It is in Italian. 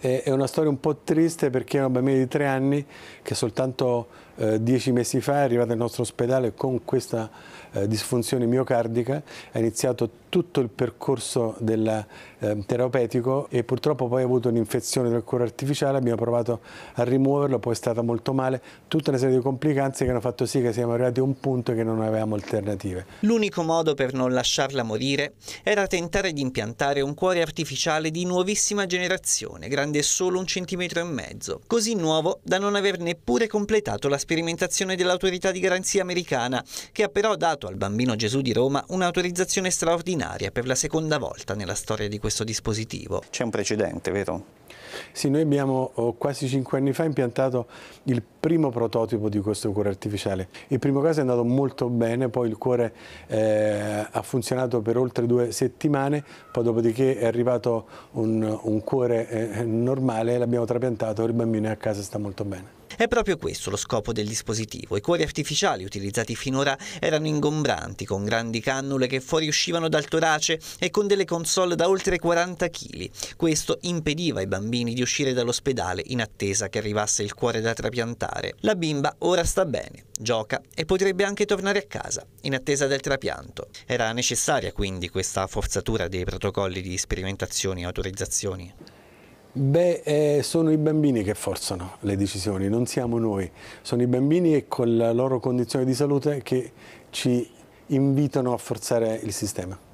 è una storia un po' triste perché è una bambina di tre anni che soltanto eh, dieci mesi fa è arrivata nel nostro ospedale con questa eh, disfunzione miocardica, ha iniziato tutto il percorso del eh, terapeutico e purtroppo poi ha avuto un'infezione del cuore artificiale, abbiamo provato a rimuoverlo, poi è stata molto male, tutta una serie di complicanze che hanno fatto sì che siamo arrivati a un punto che non avevamo alternative. L'unico modo per non lasciarla morire era tentare di impiantare un cuore artificiale di nuovissima generazione, grande solo un centimetro e mezzo, così nuovo da non aver neppure completato la sperimentazione dell'autorità di garanzia americana, che ha però dato al bambino Gesù di Roma un'autorizzazione straordinaria per la seconda volta nella storia di questo dispositivo. C'è un precedente, vero? Sì, noi abbiamo oh, quasi cinque anni fa impiantato il primo prototipo di questo cuore artificiale. Il primo caso è andato molto bene, poi il cuore eh, ha funzionato per oltre due settimane, poi dopodiché è arrivato un, un cuore eh, normale, l'abbiamo trapiantato e il bambino è a casa e sta molto bene. È proprio questo lo scopo del dispositivo. I cuori artificiali utilizzati finora erano ingombranti, con grandi cannule che fuoriuscivano dal torace e con delle console da oltre 40 kg. Questo impediva ai bambini di uscire dall'ospedale in attesa che arrivasse il cuore da trapiantare. La bimba ora sta bene, gioca e potrebbe anche tornare a casa, in attesa del trapianto. Era necessaria quindi questa forzatura dei protocolli di sperimentazioni e autorizzazioni? Beh, eh, sono i bambini che forzano le decisioni, non siamo noi. Sono i bambini e con la loro condizione di salute che ci invitano a forzare il sistema.